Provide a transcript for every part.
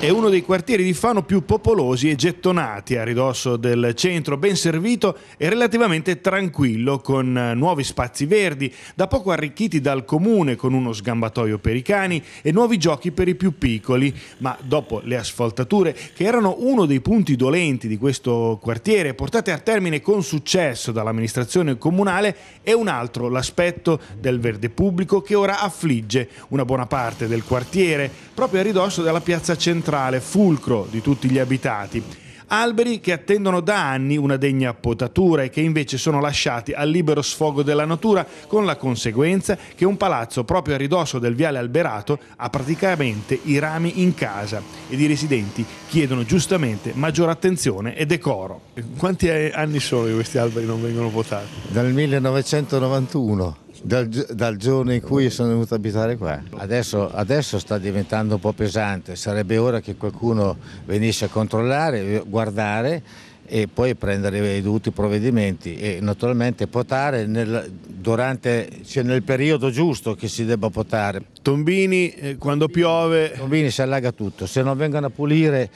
È uno dei quartieri di Fano più popolosi e gettonati a ridosso del centro, ben servito e relativamente tranquillo con eh, nuovi spazi verdi, da poco arricchiti dal comune con uno sgambatoio per i cani e nuovi giochi per i più piccoli, ma dopo le asfaltature che erano uno dei punti dolenti di questo quartiere, portate a termine con successo dall'amministrazione comunale, è un altro l'aspetto del verde pubblico che ora affligge una buona parte del quartiere, proprio a ridosso della piazza centrale centrale, fulcro di tutti gli abitati. Alberi che attendono da anni una degna potatura e che invece sono lasciati al libero sfogo della natura, con la conseguenza che un palazzo proprio a ridosso del viale alberato ha praticamente i rami in casa ed i residenti chiedono giustamente maggior attenzione e decoro. Quanti anni sono che questi alberi non vengono potati? Dal 1991 dal, dal, giorno in cui sono venuto a abitare qua. Adesso, adesso, sta diventando un po' pesante, sarebbe ora che qualcuno venisse a controllare, guardare e poi prendere i dovuti provvedimenti e naturalmente potare nel, durante, cioè nel periodo giusto che si debba potare. Tombini eh, quando piove... Tombini si allaga tutto, se non vengono a pulire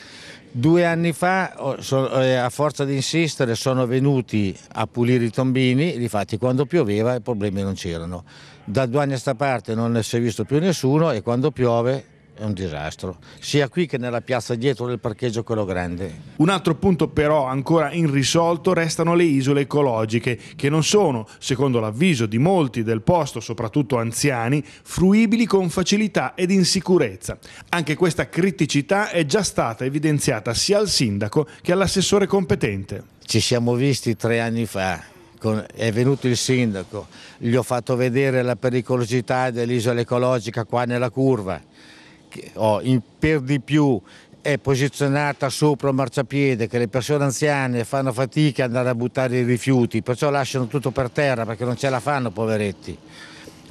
Due anni fa, eh, a forza di insistere, sono venuti a pulire i tombini, difatti quando pioveva i problemi non c'erano. Da due anni a sta parte non ne si è visto più nessuno e quando piove è un disastro, sia qui che nella piazza dietro del parcheggio quello grande. Un altro punto però ancora irrisolto restano le isole ecologiche, che non sono, secondo l'avviso di molti del posto, soprattutto anziani, fruibili con facilità ed in sicurezza. Anche questa criticità è già stata evidenziata sia al sindaco che all'assessore competente. Ci siamo visti tre anni fa è venuto il sindaco, gli ho fatto vedere la pericolosità dell'isola ecologica qua nella curva oh, in, per di più è posizionata sopra un marciapiede che le persone anziane fanno fatica ad andare a buttare i rifiuti, perciò lasciano tutto per terra perché non ce la fanno poveretti.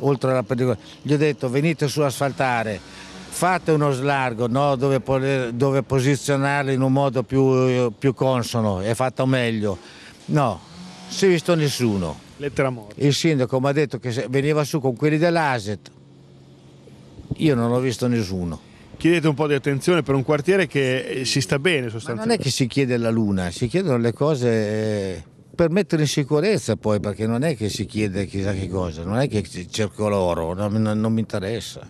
Oltre alla gli ho detto venite su asfaltare, fate uno slargo no? dove, dove, posizionarli in un modo più, più consono, è fatto meglio. No, non si è visto nessuno. Lettera morta. Il sindaco mi ha detto che veniva su con quelli dell'ASET, io non ho visto nessuno. Chiedete un po' di attenzione per un quartiere che eh, si sta bene sostanzialmente. Ma non è che si chiede la luna, si chiedono le cose eh, per mettere in sicurezza poi, perché non è che si chiede chissà che cosa, non è che cerco l'oro, non, non, non mi interessa.